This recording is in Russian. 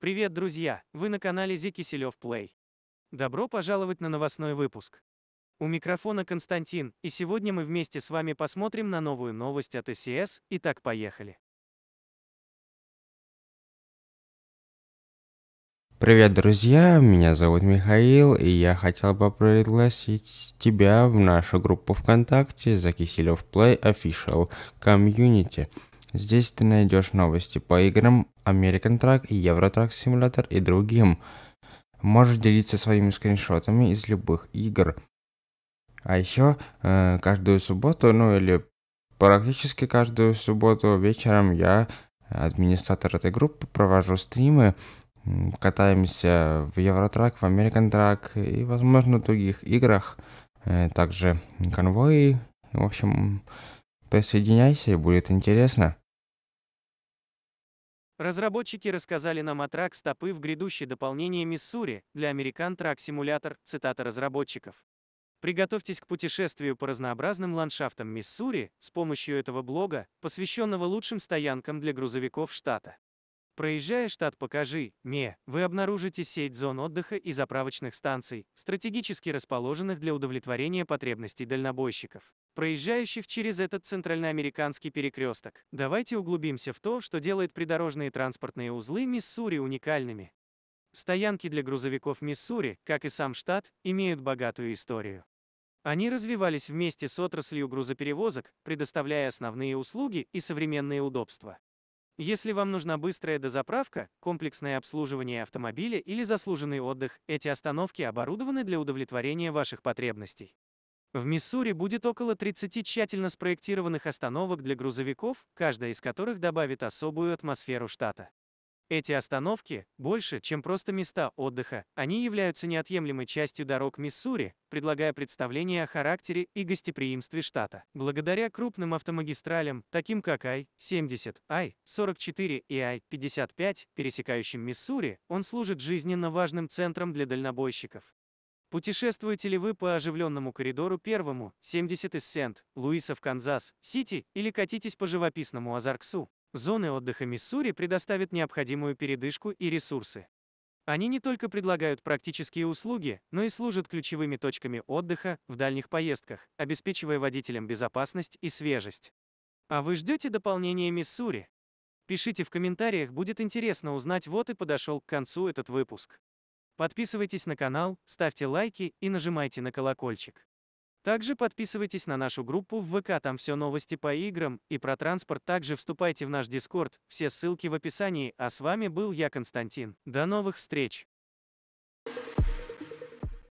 Привет, друзья! Вы на канале Зи Киселев Плей. Добро пожаловать на новостной выпуск. У микрофона Константин, и сегодня мы вместе с вами посмотрим на новую новость от СС. Итак, поехали. Привет, друзья, меня зовут Михаил, и я хотел бы пригласить тебя в нашу группу ВКонтакте за Киселев Play Official Community – Здесь ты найдешь новости по играм American Truck, Euro Truck Simulator и другим. Можешь делиться своими скриншотами из любых игр. А еще э, каждую субботу, ну или практически каждую субботу вечером я, администратор этой группы, провожу стримы. Катаемся в Евротрак, в American Track и, возможно, в других играх. Э, также конвои. В общем, Присоединяйся, и будет интересно. Разработчики рассказали нам о трак стопы в грядущее дополнение Миссури для American Track Simulator, цитата разработчиков. Приготовьтесь к путешествию по разнообразным ландшафтам Миссури с помощью этого блога, посвященного лучшим стоянкам для грузовиков штата. Проезжая штат Покажи, МЕ, вы обнаружите сеть зон отдыха и заправочных станций, стратегически расположенных для удовлетворения потребностей дальнобойщиков проезжающих через этот центральноамериканский перекресток. Давайте углубимся в то, что делает придорожные транспортные узлы Миссури уникальными. Стоянки для грузовиков Миссури, как и сам штат, имеют богатую историю. Они развивались вместе с отраслью грузоперевозок, предоставляя основные услуги и современные удобства. Если вам нужна быстрая дозаправка, комплексное обслуживание автомобиля или заслуженный отдых, эти остановки оборудованы для удовлетворения ваших потребностей. В Миссури будет около 30 тщательно спроектированных остановок для грузовиков, каждая из которых добавит особую атмосферу штата. Эти остановки, больше, чем просто места отдыха, они являются неотъемлемой частью дорог Миссури, предлагая представление о характере и гостеприимстве штата. Благодаря крупным автомагистралям, таким как I-70, I-44 и I-55, пересекающим Миссури, он служит жизненно важным центром для дальнобойщиков. Путешествуете ли вы по оживленному коридору первому, 70 из Сент, Луиса в Канзас, Сити, или катитесь по живописному Азарксу? Зоны отдыха Миссури предоставят необходимую передышку и ресурсы. Они не только предлагают практические услуги, но и служат ключевыми точками отдыха в дальних поездках, обеспечивая водителям безопасность и свежесть. А вы ждете дополнения Миссури? Пишите в комментариях, будет интересно узнать. Вот и подошел к концу этот выпуск. Подписывайтесь на канал, ставьте лайки и нажимайте на колокольчик. Также подписывайтесь на нашу группу в ВК, там все новости по играм и про транспорт. Также вступайте в наш Дискорд, все ссылки в описании. А с вами был я, Константин. До новых встреч!